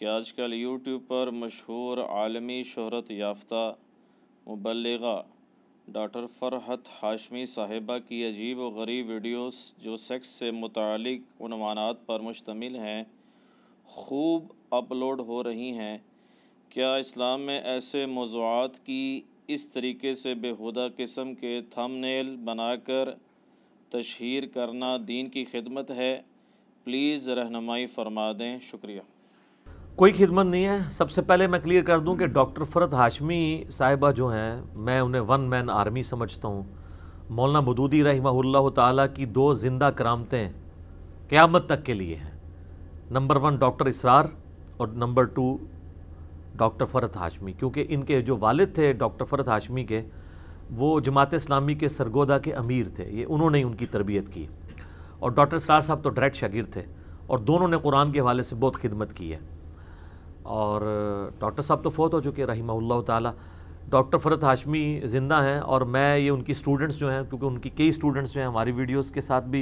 कि आजकल यूट्यूब पर मशहूर आलमी शहरत याफ्ता मुबलगा डॉक्टर फरहत हाशमी साहिबा की अजीब व गरीब वीडियोस जो सेक्स से मुतक उनवानात पर मुश्तमिल हैं खूब अपलोड हो रही हैं क्या इस्लाम में ऐसे मौजूद की इस तरीके से बेहुदा किस्म के थंबनेल बनाकर तशहर करना दीन की खिदमत है प्लीज़ रहनमाई फरमा दें शुक्रिया कोई खिदमत नहीं है सबसे पहले मैं क्लियर कर दूं कि डॉक्टर फ़रत हाशमी साहिबा जो हैं मैं उन्हें वन मैन आर्मी समझता हूँ मौलाना बदूदी रहीमल्ला ताला की दो ज़िंदा करामतें क़्यामत तक के लिए हैं नंबर वन डॉक्टर इसरार और number two doctor Farhat Hashmi क्योंकि इनके जो वालिद थे डॉक्टर फ़रत हाशमी के वो जमात इस्लामी के सरगोदा के अमीर थे ये उन्होंने ही उनकी तरबियत की और डॉक्टर इसरार साहब तो डायरेक्ट शागिर थे और दोनों ने कुरान के हवाले से बहुत खिदमत की है और डॉक्टर साहब तो फ़ोत हो चुके रही ताला डॉक्टर फ़रत हाशमी ज़िंदा हैं और मैं ये उनकी स्टूडेंट्स जो हैं क्योंकि उनकी कई स्टूडेंट्स जो हैं हमारी वीडियोस के साथ भी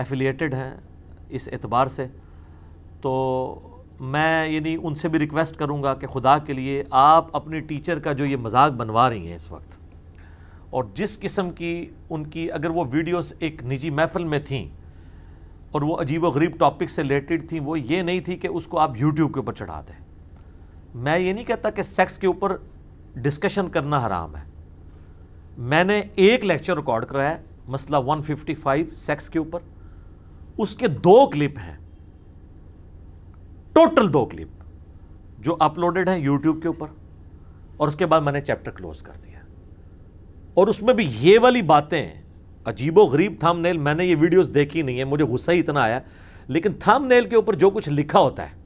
एफिलिएटेड हैं इस एतबार से तो मैं यानी उनसे भी रिक्वेस्ट करूँगा कि खुदा के लिए आप अपने टीचर का जो ये मजाक बनवा रही हैं इस वक्त और जिस किस्म की उनकी अगर वो वीडियोस एक निजी महफिल में थी और वो अजीब गरीब टॉपिक से रिलेटेड थी वो ये नहीं थी कि उसको आप यूट्यूब के ऊपर चढ़ा दें मैं ये नहीं कहता कि सेक्स के ऊपर डिस्कशन करना हराम है मैंने एक लेक्चर रिकॉर्ड कराया मसला 155 सेक्स के ऊपर उसके दो क्लिप हैं टोटल दो क्लिप जो अपलोडेड हैं यूट्यूब के ऊपर और उसके बाद मैंने चैप्टर क्लोज कर दिया और उसमें भी ये वाली बातें अजीबो गरीब नेल मैंने ये वीडियोस देखी नहीं है मुझे गुस्सा ही इतना आया लेकिन नेल के ऊपर जो कुछ लिखा होता है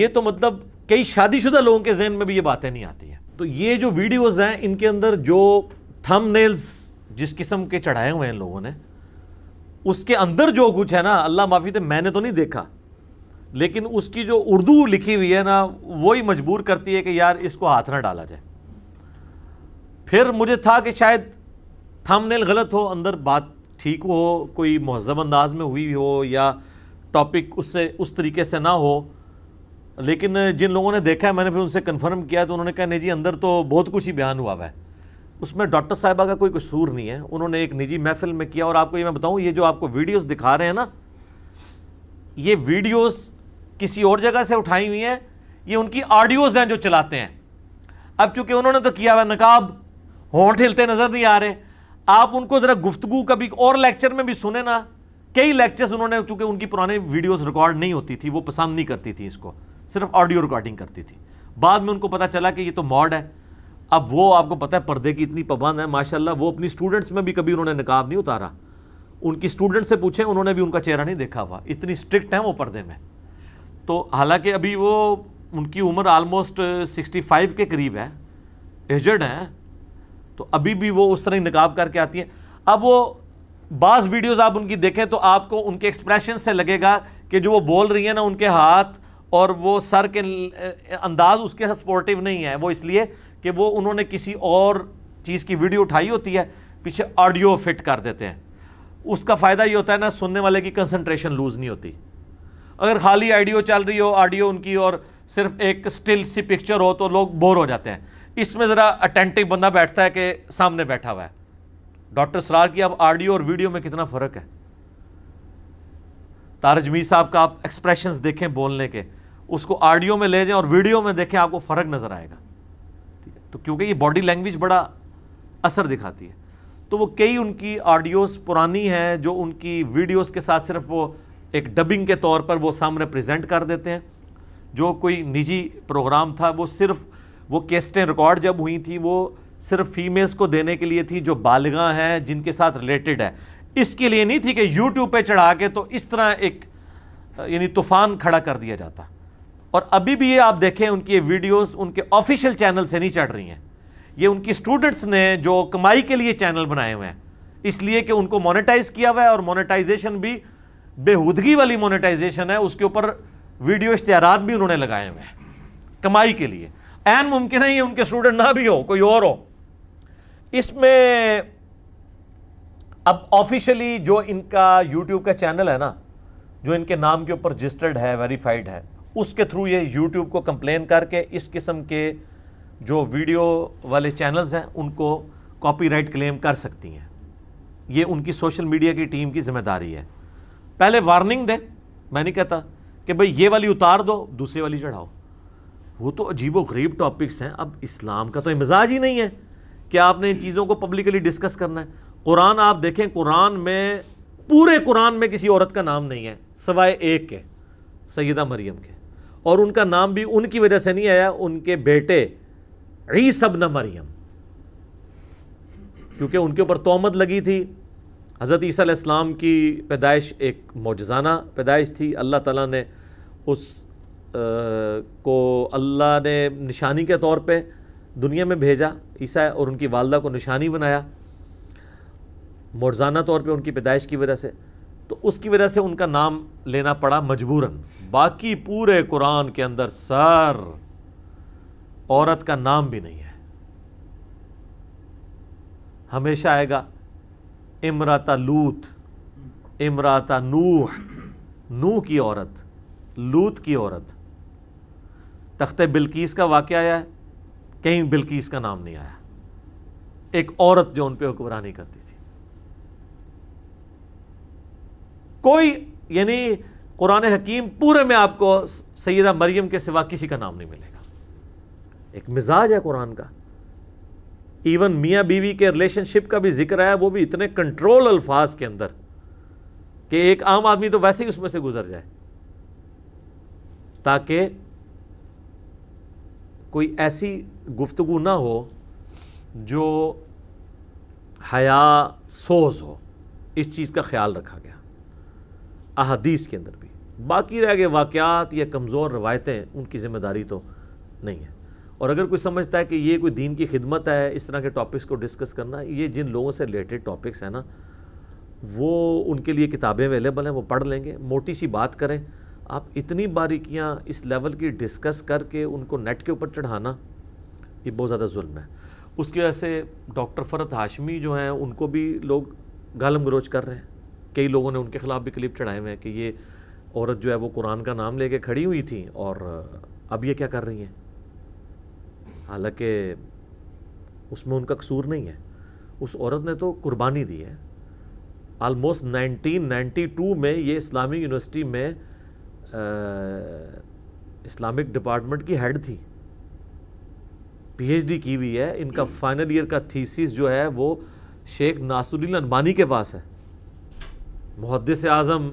ये तो मतलब कई शादीशुदा लोगों के जहन में भी ये बातें नहीं आती हैं तो ये जो वीडियोज़ हैं इनके अंदर जो नेल्स जिस किस्म के चढ़ाए हुए हैं लोगों ने उसके अंदर जो कुछ है ना अल्लाह माफ़ी थे मैंने तो नहीं देखा लेकिन उसकी जो उर्दू लिखी हुई है ना वही मजबूर करती है कि यार इसको हाथ ना डाला जाए फिर मुझे था कि शायद थंबनेल गलत हो अंदर बात ठीक हो कोई महजब अंदाज में हुई हो या टॉपिक उससे उस तरीके से ना हो लेकिन जिन लोगों ने देखा है मैंने फिर उनसे कंफर्म किया तो उन्होंने कहा नहीं जी अंदर तो बहुत कुछ ही बयान हुआ हुआ है उसमें डॉक्टर साहबा का कोई कसूर नहीं है उन्होंने एक निजी महफिल में किया और आपको ये मैं बताऊँ ये जो आपको वीडियोस दिखा रहे हैं ना ये वीडियोस किसी और जगह से उठाई हुई हैं ये उनकी ऑडियोज़ हैं जो चलाते हैं अब चूंकि उन्होंने तो किया हुआ नकाब होंठ हिलते नज़र नहीं आ रहे आप उनको जरा गुफ्तगु कभी और लेक्चर में भी सुने ना कई लेक्चर्स उन्होंने चूंकि उनकी पुराने वीडियोस रिकॉर्ड नहीं होती थी वो पसंद नहीं करती थी इसको सिर्फ ऑडियो रिकॉर्डिंग करती थी बाद में उनको पता चला कि ये तो मॉड है अब वो आपको पता है पर्दे की इतनी पाबंद है माशाल्लाह वो अपनी स्टूडेंट्स में भी कभी उन्होंने नकाब नहीं उतारा उनकी स्टूडेंट से पूछे उन्होंने भी उनका चेहरा नहीं देखा हुआ इतनी स्ट्रिक्ट हैं वो पर्दे में तो हालांकि अभी वो उनकी उम्र आलमोस्ट 65 के करीब है एजड हैं तो अभी भी वो उस तरह नकाब करके आती हैं अब वो बाज़ वीडियोज़ आप उनकी देखें तो आपको उनके एक्सप्रेशन से लगेगा कि जो वो बोल रही है ना उनके हाथ और वो सर के अंदाज उसके सपोर्टिव नहीं है वो इसलिए कि वो उन्होंने किसी और चीज़ की वीडियो उठाई होती है पीछे ऑडियो फिट कर देते हैं उसका फ़ायदा ये होता है ना सुनने वाले की कंसंट्रेशन लूज़ नहीं होती अगर खाली ऑडियो चल रही हो ऑडियो उनकी और सिर्फ एक स्टिल सी पिक्चर हो तो लोग बोर हो जाते हैं इसमें ज़रा अटेंटिव बंदा बैठता है कि सामने बैठा हुआ है डॉक्टर सरार की अब ऑडियो और वीडियो में कितना फ़र्क है तारजमी साहब का आप एक्सप्रेशन देखें बोलने के उसको ऑडियो में ले जाएं और वीडियो में देखें आपको फ़र्क नज़र आएगा ठीक है तो क्योंकि ये बॉडी लैंग्वेज बड़ा असर दिखाती है तो वो कई उनकी ऑडियोज़ पुरानी हैं जो उनकी वीडियोज़ के साथ सिर्फ वो एक डबिंग के तौर पर वो सामने प्रेजेंट कर देते हैं जो कोई निजी प्रोग्राम था वो सिर्फ़ वो केस्टें रिकॉर्ड जब हुई थी वो सिर्फ फीमेल्स को देने के लिए थी जो बालगा हैं जिनके साथ रिलेटेड है इसके लिए नहीं थी कि यूट्यूब पे चढ़ा के तो इस तरह एक यानी तूफान खड़ा कर दिया जाता और अभी भी ये आप देखें उनकी ये वीडियोस उनके ऑफिशियल चैनल से नहीं चढ़ रही हैं ये उनकी स्टूडेंट्स ने जो कमाई के लिए चैनल बनाए हुए हैं इसलिए कि उनको मोनेटाइज किया हुआ है और मोनेटाइजेशन भी बेहूदगी वाली मोनेटाइजेशन है उसके ऊपर वीडियो इश्तहार भी उन्होंने लगाए हुए हैं कमाई के लिए एन मुमकिन है ये उनके स्टूडेंट ना भी हो कोई और हो इसमें अब ऑफिशियली जो इनका यूट्यूब का चैनल है ना जो इनके नाम के ऊपर रजिस्टर्ड है वेरीफाइड है उसके थ्रू ये यूट्यूब को कंप्लेन करके इस किस्म के जो वीडियो वाले चैनल्स हैं उनको कॉपीराइट क्लेम कर सकती हैं ये उनकी सोशल मीडिया की टीम की जिम्मेदारी है पहले वार्निंग दें मैं नहीं कहता कि भाई ये वाली उतार दो दूसरी वाली चढ़ाओ वो तो अजीब गरीब टॉपिक्स हैं अब इस्लाम का तो मिजाज ही नहीं है कि आपने इन चीज़ों को पब्लिकली डिस्कस करना है कुरान आप देखें कुरान में पूरे कुरान में किसी औरत का नाम नहीं है सवाए एक के सैदा मरियम के और उनका नाम भी उनकी वजह से नहीं आया उनके बेटे सबन मरियम क्योंकि उनके ऊपर तोहमत लगी थी हज़रत ईसा की पैदाइश एक मौजाना पैदाइश थी अल्लाह ताला ने उस को अल्लाह ने निशानी के तौर पे दुनिया में भेजा ईसा और उनकी वालदा को निशानी बनाया मर्जाना तौर पे उनकी पैदाइश की वजह से तो उसकी वजह से उनका नाम लेना पड़ा मजबूरन बाकी पूरे कुरान के अंदर सर औरत का नाम भी नहीं है हमेशा आएगा इमराता लूत इमराता नूह नूह की औरत लूत की औरत तख्ते बिल्कीस का वाक़ आया है कहीं बिल्कीस का नाम नहीं आया एक औरत जो उन पर हुक्मरानी करती थी कोई यानी कुरान हकीम पूरे में आपको सैदा मरियम के सिवा किसी का नाम नहीं मिलेगा एक मिजाज है कुरान का इवन मियाँ बीवी के रिलेशनशिप का भी जिक्र आया वो भी इतने कंट्रोल अल्फाज के अंदर कि एक आम आदमी तो वैसे ही उसमें से गुजर जाए ताकि कोई ऐसी गुफ्तु ना हो जो हया सोज हो इस चीज़ का ख्याल रखा गया अदीस के अंदर भी बाकी रह गए वाक़ात या कमज़ोर रवायतें उनकी ज़िम्मेदारी तो नहीं है और अगर कोई समझता है कि ये कोई दीन की खिदमत है इस तरह के टॉपिक्स को डिस्कस करना ये जिन लोगों से रिलेटेड टॉपिक्स हैं ना वो उनके लिए किताबें अवेलेबल हैं वो पढ़ लेंगे मोटी सी बात करें आप इतनी बारीकियाँ इस लेवल की डिस्कस करके उनको नेट के ऊपर चढ़ाना ये बहुत ज़्यादा जुल्म है उसकी वजह से डॉक्टर फ़रत हाशमी जो हैं उनको भी लोग गालम गरोज कर रहे हैं कई लोगों ने उनके ख़िलाफ़ भी क्लिप चढ़ाए हुए हैं कि ये औरत जो है वो कुरान का नाम लेके खड़ी हुई थी और अब ये क्या कर रही हैं हालांकि उसमें उनका कसूर नहीं है उस औरत ने तो कुर्बानी दी है आलमोस्ट 1992 में ये इस्लामी यूनिवर्सिटी में इस्लामिक डिपार्टमेंट की हेड थी पीएचडी की हुई है इनका फाइनल हम्म। ईयर का थीसिस जो है वो शेख नासुद्दीन अनबानी के पास है मुहदस आज़म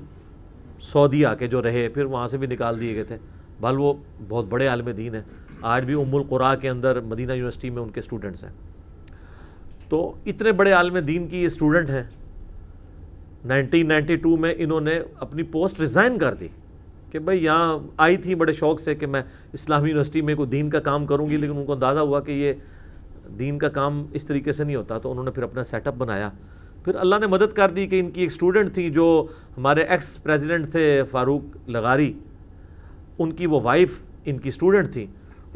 सऊदी आके जो रहे फिर वहाँ से भी निकाल दिए गए थे भल वो बहुत बड़े आलम दीन हैं आज भी उमुल कुरा के अंदर मदीना यूनिवर्सिटी में उनके स्टूडेंट्स हैं तो इतने बड़े आलम दीन की ये स्टूडेंट हैं 1992 में इन्होंने अपनी पोस्ट रिज़ाइन कर दी कि भाई यहाँ आई थी बड़े शौक से कि मैं इस्लामी यूनिवर्सिटी में कोई दीन का काम करूँगी लेकिन उनको अंदाज़ा हुआ कि ये दीन का काम इस तरीके से नहीं होता तो उन्होंने फिर अपना सेटअप बनाया फिर अल्लाह ने मदद कर दी कि इनकी एक स्टूडेंट थी जो हमारे एक्स प्रेसिडेंट थे फ़ारूक लगारी उनकी वो वाइफ़ इनकी स्टूडेंट थी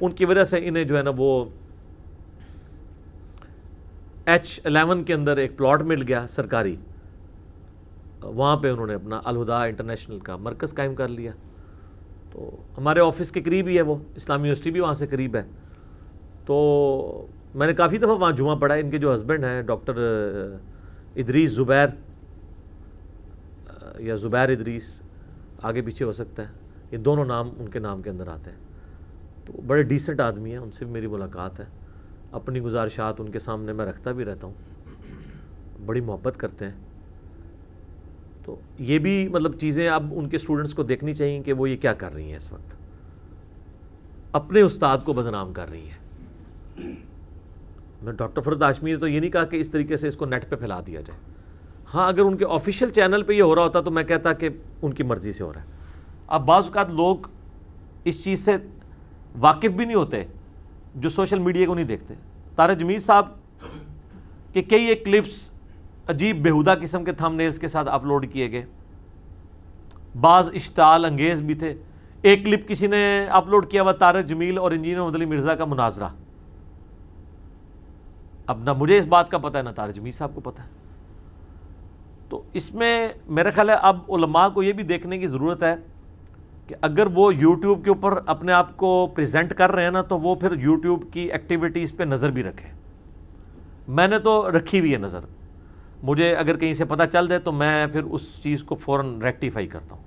उनकी वजह से इन्हें जो है ना वो एच एलेवन के अंदर एक प्लॉट मिल गया सरकारी वहाँ पे उन्होंने अपना अलहुदा इंटरनेशनल का मरकज़ कायम कर लिया तो हमारे ऑफिस के करीब ही है वो इस्लामी यूनिवर्सिटी भी वहाँ से करीब है तो मैंने काफ़ी दफ़ा वहाँ जुमा पढ़ा है इनके जो हस्बैंड हैं डॉक्टर इदरीस ज़ुबैर या ज़ुबैर इदरीस आगे पीछे हो सकता है ये दोनों नाम उनके नाम के अंदर आते हैं तो बड़े डिसेंट आदमी हैं उनसे भी मेरी मुलाकात है अपनी गुजारिशात उनके सामने मैं रखता भी रहता हूँ बड़ी मोहब्बत करते हैं तो ये भी मतलब चीज़ें अब उनके स्टूडेंट्स को देखनी चाहिए कि वो ये क्या कर रही हैं इस वक्त अपने उस्ताद को बदनाम कर रही हैं डॉक्टर फरद आशमी ने तो ये नहीं कहा कि इस तरीके से इसको नेट पे फैला दिया जाए हाँ अगर उनके ऑफिशियल चैनल पे ये हो रहा होता तो मैं कहता कि उनकी मर्ज़ी से हो रहा है अब बाज़ात लोग इस चीज़ से वाकिफ़ भी नहीं होते जो सोशल मीडिया को नहीं देखते तारा जमीर साहब के कई एक क्लिप्स अजीब बेहुदा किस्म के थंबनेल्स के साथ अपलोड किए गए बाज़ इश्ताल अंगेज़ भी थे एक क्लिप किसी ने अपलोड किया हुआ तारक जमील और इंजीनियर मुदली मिर्ज़ा का मुनाजरा अब ना मुझे इस बात का पता है ना तारक जमील साहब को पता है तो इसमें मेरा ख्याल है अब उलमा को यह भी देखने की ज़रूरत है कि अगर वो यूट्यूब के ऊपर अपने आप को प्रेजेंट कर रहे हैं ना तो वो फिर यूट्यूब की एक्टिविटीज़ पर नज़र भी रखे मैंने तो रखी हुई है नज़र मुझे अगर कहीं से पता चल जाए तो मैं फिर उस चीज़ को फ़ौर रेक्टिफाई करता हूँ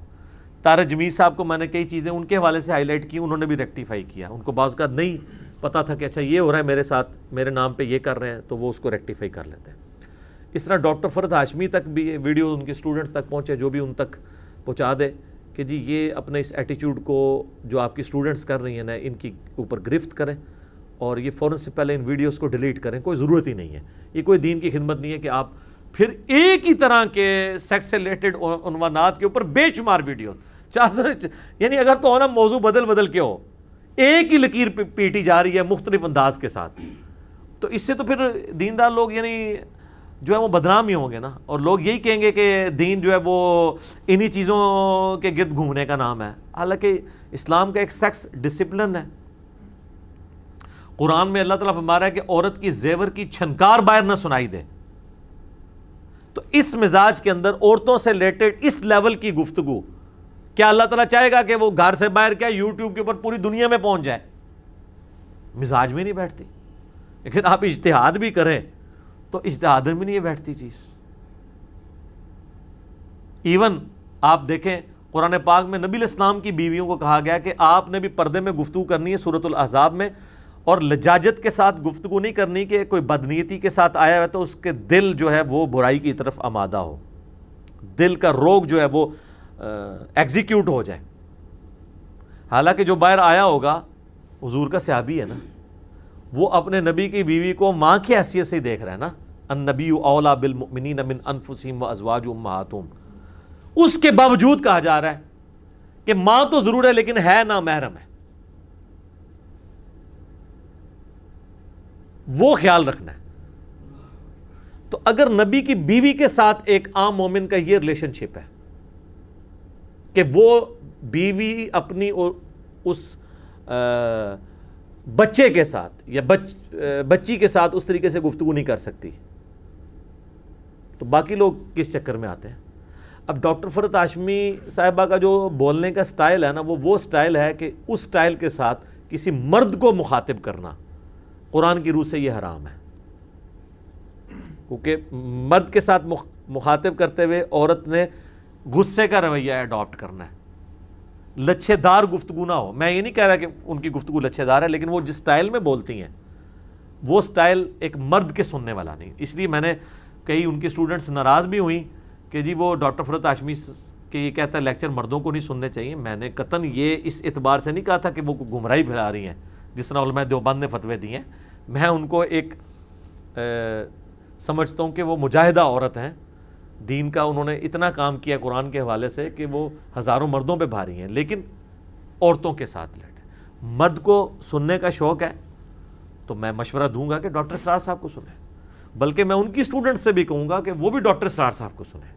तारा जमीर साहब को मैंने कई चीज़ें उनके हवाले से हाईलाइट की उन्होंने भी रेक्टिफाई किया उनको बाज़ का नहीं पता था कि अच्छा ये हो रहा है मेरे साथ मेरे नाम पे ये कर रहे हैं तो वो उसको रेक्टिफाई कर लेते हैं इस तरह डॉक्टर फरद हाशमी तक भी वीडियो उनके स्टूडेंट्स तक पहुँचे जो भी उन तक पहुँचा दे कि जी ये अपने इस एटीट्यूड को जो आपकी स्टूडेंट्स कर रही हैं ना इनकी ऊपर गिरफ्त करें और ये फ़ौर से पहले इन वीडियोज़ को डिलीट करें कोई ज़रूरत ही नहीं है ये कोई दीन की खिदमत नहीं है कि आप फिर एक ही तरह के सेक्स से रिलेटेड उनवानात के ऊपर बेशुमार वीडियो चार यानी अगर तो होना मौजू बदल बदल के हो एक ही लकीर पीटी जा रही है मुख्तलिफ अंदाज के साथ तो इससे तो फिर दीनदार लोग यानी जो है वो बदनाम ही होंगे ना और लोग यही कहेंगे कि दीन जो है वो इन्हीं चीज़ों के गिरद घूमने का नाम है हालांकि इस्लाम का एक सेक्स डिसिप्लिन है कुरान में अल्लाह ताला फरमा रहा है कि औरत की जेवर की छनकार बाहर ना सुनाई दे तो इस मिजाज के अंदर औरतों से रिलेटेड इस लेवल की गुफ्तगु क्या अल्लाह तला चाहेगा कि वो घर से बाहर क्या यूट्यूब के ऊपर पूरी दुनिया में पहुंच जाए मिजाज में नहीं बैठती लेकिन आप इश्तहाद भी करें तो इश्तहादन में नहीं बैठती चीज़ इवन आप देखें कुरान पाक में नबी इस्लाम की बीवियों को कहा गया कि आपने भी पर्दे में गुफ्तू करनी है सूरतुल अजाब में और लजाजत के साथ गुफ्तु नहीं करनी कि कोई बदनीति के साथ आया है तो उसके दिल जो है वो बुराई की तरफ आमादा हो दिल का रोग जो है वो एग्जीक्यूट हो जाए हालांकि जो बाहर आया होगा हजूर का सहाबी है ना वो अपने नबी की बीवी को माँ की हैसियत से देख रहे हैं ना अन नबी ओला बिलमिन मिन अनफुसीम व अजवाज महातुम उसके बावजूद कहा जा रहा है कि माँ तो ज़रूर है लेकिन है ना महरम है वो ख्याल रखना है तो अगर नबी की बीवी के साथ एक आम मोमिन का ये रिलेशनशिप है कि वो बीवी अपनी और उस आ, बच्चे के साथ या बच बच्ची के साथ उस तरीके से गुफ्तु नहीं कर सकती तो बाकी लोग किस चक्कर में आते हैं अब डॉक्टर फरत आशमी साहिबा का जो बोलने का स्टाइल है ना वो वो स्टाइल है कि उस स्टाइल के साथ किसी मर्द को मुखातिब करना कुरान की रूह से ये हराम है क्योंकि मर्द के साथ मुखातिब करते हुए औरत ने गुस्से का रवैया अडॉप्ट करना है लच्छेदार गुफ्तु ना हो मैं ये नहीं कह रहा कि उनकी गुफ्तु लच्छेदार है लेकिन वो जिस स्टाइल में बोलती हैं वो स्टाइल एक मर्द के सुनने वाला नहीं इसलिए मैंने कई उनकी स्टूडेंट्स नाराज़ भी हुई कि जी वो डॉक्टर फरत आशमी के ये कहता है लेक्चर मर्दों को नहीं सुनने चाहिए मैंने कतन ये इस एतबार से नहीं कहा था कि वो गुमराही फैला रही हैं जिस तरह उलमा देवबंद ने फतवे दिए हैं मैं उनको एक ए, समझता हूँ कि वो मुजाहिदा औरत हैं दीन का उन्होंने इतना काम किया कुरान के हवाले से कि वो हज़ारों मर्दों पे भारी हैं लेकिन औरतों के साथ लड़े मर्द को सुनने का शौक़ है तो मैं मशवरा दूंगा कि डॉक्टर सरार साहब को सुने बल्कि मैं उनकी स्टूडेंट से भी कहूँगा कि वो भी डॉक्टर सरार साहब को सुने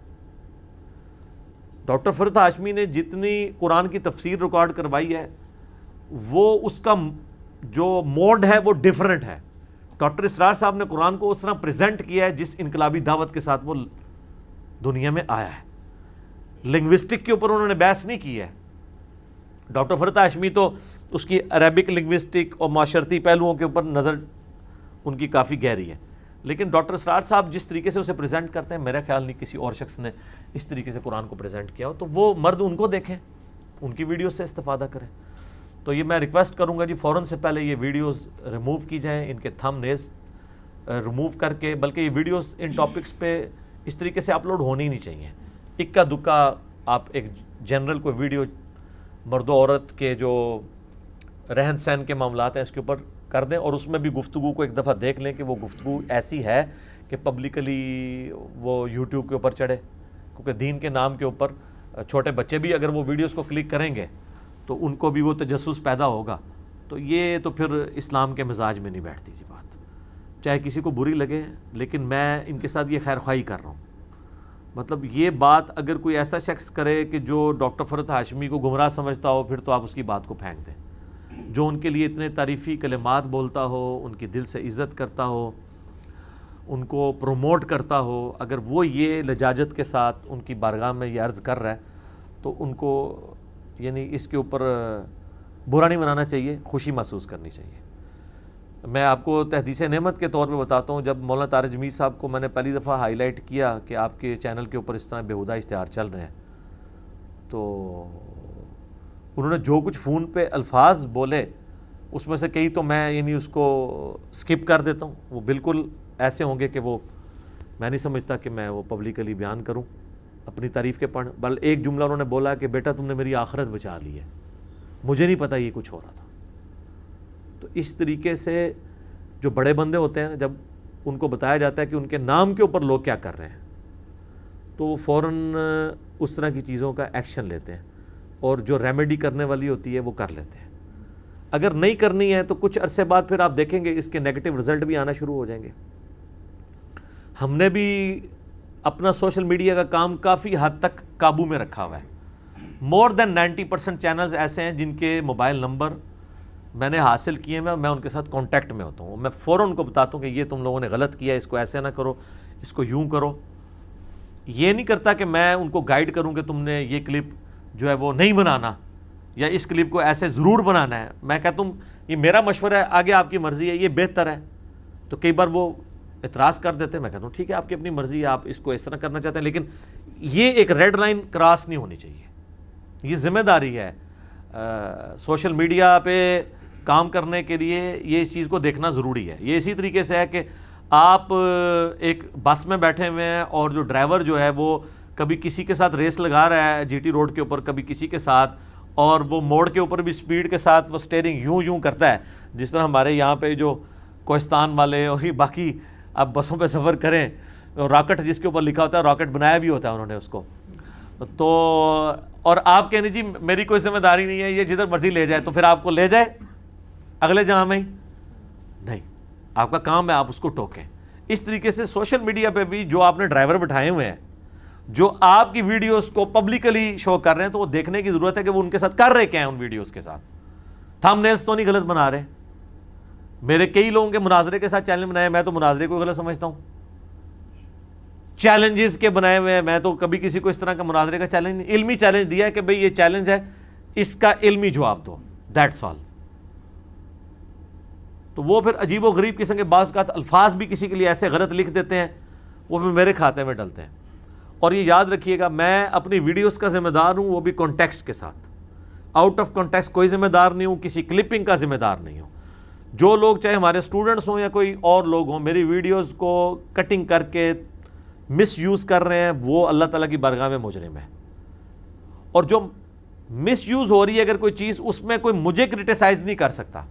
डॉक्टर फरत हाशमी ने जितनी कुरान की तफसीर रिकॉर्ड करवाई है वो उसका जो मोड है वो डिफरेंट है डॉक्टर इसरार साहब ने कुरान को उस तरह प्रेजेंट किया है जिस इनकलाबी दावत के साथ वो दुनिया में आया है लिंग्विस्टिक के ऊपर उन्होंने बहस नहीं की है डॉक्टर फरत हाशमी तो उसकी अरेबिक लिंग्विस्टिक और माशरती पहलुओं के ऊपर नज़र उनकी काफ़ी गहरी है लेकिन डॉक्टर इसरार साहब जिस तरीके से उसे प्रजेंट करते हैं मेरा ख्याल नहीं किसी और शख्स ने इस तरीके से कुरान को प्रजेंट किया हो तो वो मर्द उनको देखें उनकी वीडियो से इस्ता करें तो ये मैं रिक्वेस्ट करूँगा जी फ़ौर से पहले ये वीडियोस रिमूव की जाएँ इनके थम नेस रिमूव करके बल्कि ये वीडियोस इन टॉपिक्स पे इस तरीके से अपलोड होनी नहीं चाहिए इक्का दुक्का आप एक जनरल कोई वीडियो मर्द औरत के जो रहन सहन के मामला हैं इसके ऊपर कर दें और उसमें भी गुफ्तु को एक दफ़ा देख लें कि वो गुफ्तु ऐसी है कि पब्लिकली वो यूट्यूब के ऊपर चढ़े क्योंकि दीन के नाम के ऊपर छोटे बच्चे भी अगर वो वीडियोस को क्लिक करेंगे तो उनको भी वो तजस पैदा होगा तो ये तो फिर इस्लाम के मिजाज में नहीं बैठती जी बात चाहे किसी को बुरी लगे लेकिन मैं इनके साथ ये खैर ख्वाही कर रहा हूँ मतलब ये बात अगर कोई ऐसा शख्स करे कि जो डॉक्टर फरत हाशमी को गुमराह समझता हो फिर तो आप उसकी बात को फेंक दें जो उनके लिए इतने तारीफ़ी कलमात बोलता हो उनकी दिल से इज़्ज़त करता हो उनको प्रमोट करता हो अगर वो ये लजाजत के साथ उनकी बारगाह में ये अर्ज़ कर रहा है तो उनको यानी इसके ऊपर बुरा नहीं मनाना चाहिए खुशी महसूस करनी चाहिए मैं आपको तहदीस नहमत के तौर पे बताता हूँ जब मौलाना तारज मीर साहब को मैंने पहली दफ़ा हाईलाइट किया कि आपके चैनल के ऊपर इस तरह बेहुदा इश्तहार चल रहे हैं तो उन्होंने जो कुछ फ़ोन पे अल्फाज बोले उसमें से कई तो मैं यानी उसको स्किप कर देता हूँ वो बिल्कुल ऐसे होंगे कि वो मैं नहीं समझता कि मैं वो पब्लिकली बयान करूँ अपनी तारीफ़ के पढ़ बल एक जुमला उन्होंने बोला कि बेटा तुमने मेरी आखरत बचा ली है मुझे नहीं पता ये कुछ हो रहा था तो इस तरीके से जो बड़े बंदे होते हैं जब उनको बताया जाता है कि उनके नाम के ऊपर लोग क्या कर रहे हैं तो वो फ़ौर उस तरह की चीज़ों का एक्शन लेते हैं और जो रेमेडी करने वाली होती है वो कर लेते हैं अगर नहीं करनी है तो कुछ अरसे बाद फिर आप देखेंगे इसके नेगेटिव रिज़ल्ट भी आना शुरू हो जाएंगे हमने भी अपना सोशल मीडिया का काम काफ़ी हद तक काबू में रखा हुआ है मोर देन 90 परसेंट चैनल्स ऐसे हैं जिनके मोबाइल नंबर मैंने हासिल किए हैं मैं उनके साथ कॉन्टैक्ट में होता हूँ मैं फ़ौर उनको बताता हूँ कि ये तुम लोगों ने गलत किया इसको ऐसे ना करो इसको यूँ करो ये नहीं करता कि मैं उनको गाइड करूँ कि तुमने ये क्लिप जो है वो नहीं बनाना या इस क्लिप को ऐसे ज़रूर बनाना है मैं कहता हूँ ये मेरा मशवरा है आगे आपकी मर्ज़ी है ये बेहतर है तो कई बार वो इतराज़ कर देते हैं मैं कहता हूँ ठीक है आपकी अपनी मर्ज़ी आप इसको इस तरह करना चाहते हैं लेकिन ये एक रेड लाइन क्रॉस नहीं होनी चाहिए ये जिम्मेदारी है आ, सोशल मीडिया पे काम करने के लिए ये इस चीज़ को देखना ज़रूरी है ये इसी तरीके से है कि आप एक बस में बैठे हुए हैं और जो ड्राइवर जो है वो कभी किसी के साथ रेस लगा रहा है जीटी रोड के ऊपर कभी किसी के साथ और वो मोड़ के ऊपर भी स्पीड के साथ वो स्टेयरिंग यूं यूं करता है जिस तरह हमारे यहाँ पे जो कोस्तान वाले और ये बाकी आप बसों पे सफ़र करें रॉकेट जिसके ऊपर लिखा होता है रॉकेट बनाया भी होता है उन्होंने उसको तो और आप कहने जी मेरी कोई जिम्मेदारी नहीं है ये जिधर मर्जी ले जाए तो फिर आपको ले जाए अगले जहाँ में ही नहीं आपका काम है आप उसको टोकें इस तरीके से सोशल मीडिया पे भी जो आपने ड्राइवर बिठाए हुए हैं जो आपकी वीडियोस को पब्लिकली शो कर रहे हैं तो वो देखने की ज़रूरत है कि वो उनके साथ कर रहे क्या हैं उन वीडियोज के साथ थंबनेल्स तो नहीं गलत बना रहे मेरे कई लोगों के मुनाजरे के साथ चैनल बनाए मैं तो मुनाजरे को गलत समझता हूँ चैलेंजेस के बनाए हुए हैं मैं तो कभी किसी को इस तरह का मुनाजरे का चैलेंज इल्मी चैलेंज दिया है कि भाई ये चैलेंज है इसका इलमी जवाब दो दैट ऑल तो वो फिर अजीब व गरीब किस्म के बाज़ का अल्फाज भी किसी के लिए ऐसे गलत लिख देते हैं वो भी मेरे खाते में डलते हैं और ये याद रखिएगा मैं अपनी वीडियोस का जिम्मेदार हूँ वो भी कॉन्टेक्स्ट के साथ आउट ऑफ कॉन्टेक्स्ट कोई जिम्मेदार नहीं हूँ किसी क्लिपिंग का जिम्मेदार नहीं हूँ जो लोग चाहे हमारे स्टूडेंट्स हों या कोई और लोग हों मेरी वीडियोस को कटिंग करके मिस यूज़ कर रहे हैं वो अल्लाह ताला की बरगाह में मुजरिम है और जो मिस यूज़ हो रही है अगर कोई चीज़ उसमें कोई मुझे क्रिटिसाइज़ नहीं कर सकता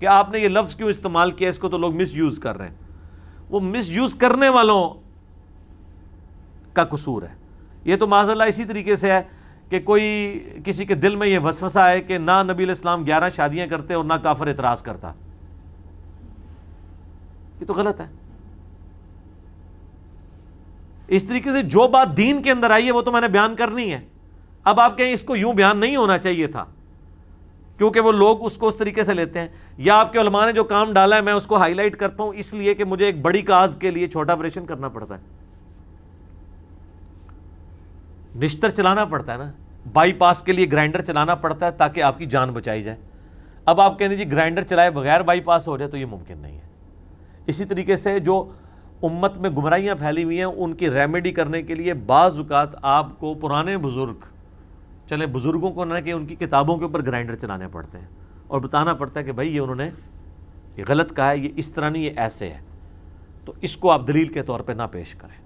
कि आपने ये लफ्ज़ क्यों इस्तेमाल किया इसको तो लोग मिस यूज़ कर रहे हैं वो मिस यूज़ करने वालों का कसूर है ये तो माजल्ला इसी तरीके से है कि कोई किसी के दिल में ये वसवसा है कि ना नबी इस्लाम ग्यारह शादियां करते और ना काफर इतराज़ करता ये तो गलत है इस तरीके से जो बात दीन के अंदर आई है वो तो मैंने बयान करनी है अब आप कहें इसको यूं बयान नहीं होना चाहिए था क्योंकि वो लोग उसको उस तरीके से लेते हैं या आपके उलमा ने जो काम डाला है मैं उसको हाईलाइट करता हूं इसलिए कि मुझे एक बड़ी काज के लिए छोटा ऑपरेशन करना पड़ता है निश्तर चलाना पड़ता है ना बाईपास के लिए ग्राइंडर चलाना पड़ता है ताकि आपकी जान बचाई जाए अब आप कहने जी ग्राइंडर चलाए बगैर बाईपास हो जाए तो ये मुमकिन नहीं है इसी तरीके से जो उम्मत में गुमराहियाँ फैली हुई हैं उनकी रेमेडी करने के लिए बाज़ात आपको पुराने बुज़ुर्ग चले बुज़ुर्गों को ना कि उनकी किताबों के ऊपर ग्राइंडर चलाने पड़ते हैं और बताना पड़ता है कि भाई ये उन्होंने ये गलत कहा है ये इस तरह नहीं ये ऐसे है तो इसको आप दलील के तौर पर ना पेश करें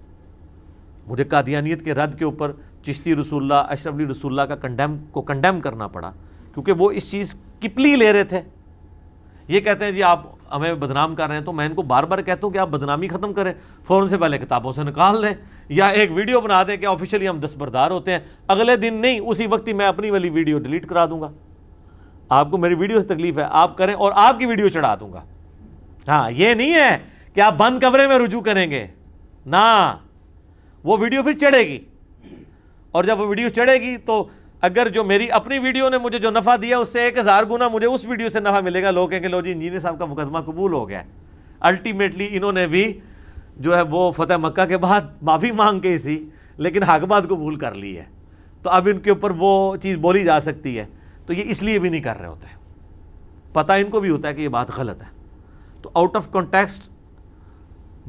मुझे कादियानियत के रद्द के ऊपर चिश्ती रसुल्ला अशरफली रसुल्ला का कंडेम को कंडेम करना पड़ा क्योंकि वो इस चीज़ किपली ले रहे थे ये कहते हैं जी आप हमें बदनाम कर रहे हैं तो मैं इनको बार बार कहता हूँ कि आप बदनामी ख़त्म करें फ़ौरन से पहले किताबों से निकाल दें या एक वीडियो बना दें कि ऑफिशियली हम दस्तबरदार होते हैं अगले दिन नहीं उसी वक्त ही मैं अपनी वाली वीडियो डिलीट करा दूंगा आपको मेरी वीडियो से तकलीफ है आप करें और आपकी वीडियो चढ़ा दूंगा हाँ ये नहीं है कि आप बंद कमरे में रुजू करेंगे ना वो वीडियो फिर चढ़ेगी और जब वो वीडियो चढ़ेगी तो अगर जो मेरी अपनी वीडियो ने मुझे जो नफ़ा दिया उससे एक हज़ार गुना मुझे उस वीडियो से नफ़ा मिलेगा लोग कहेंगे लो जी इंजीनियर साहब का मुकदमा कबूल हो गया अल्टीमेटली इन्होंने भी जो है वो फतेह मक्का के बाद माफ़ी मांग के इसी लेकिन हाकबाद कबूल कर ली है तो अब इनके ऊपर वो चीज़ बोली जा सकती है तो ये इसलिए भी नहीं कर रहे होते पता इनको भी होता है कि ये बात गलत है तो आउट ऑफ कॉन्टेक्स्ट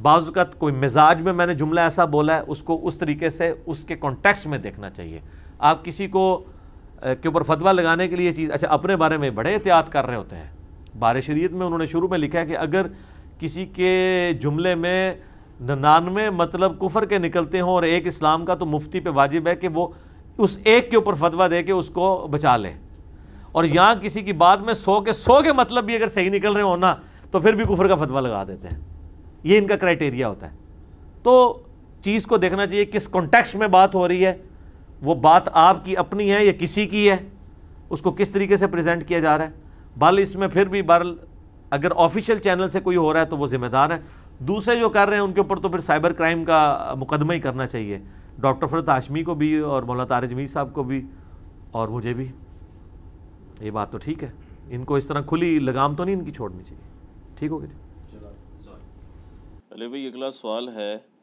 बाजुकत कोई मिजाज में मैंने जुमला ऐसा बोला है उसको उस तरीके से उसके कॉन्टेक्स्ट में देखना चाहिए आप किसी को के ऊपर फतवा लगाने के लिए चीज़ अच्छा अपने बारे में बड़े एहतियात कर रहे होते हैं बार शरीत में उन्होंने शुरू में लिखा है कि अगर किसी के जुमले में नानवे मतलब कुफर के निकलते हों और एक इस्लाम का तो मुफ्ती पे वाजिब है कि वो उस एक के ऊपर फतवा दे के उसको बचा ले और यहाँ किसी की बात में सौ के सौ के मतलब भी अगर सही निकल रहे हो ना तो फिर भी कुफर का फतवा लगा देते हैं ये इनका क्राइटेरिया होता है तो चीज़ को देखना चाहिए किस कॉन्टेक्स्ट में बात हो रही है वो बात आपकी अपनी है या किसी की है उसको किस तरीके से प्रेजेंट किया जा रहा है बल इसमें फिर भी बल अगर ऑफिशियल चैनल से कोई हो रहा है तो वो ज़िम्मेदार है दूसरे जो कर रहे हैं उनके ऊपर तो फिर साइबर क्राइम का मुकदमा ही करना चाहिए डॉक्टर फरत हाशमी को भी और मौलाना मीर साहब को भी और मुझे भी ये बात तो ठीक है इनको इस तरह खुली लगाम तो नहीं इनकी छोड़नी चाहिए ठीक हो गया भाई अगला सवाल है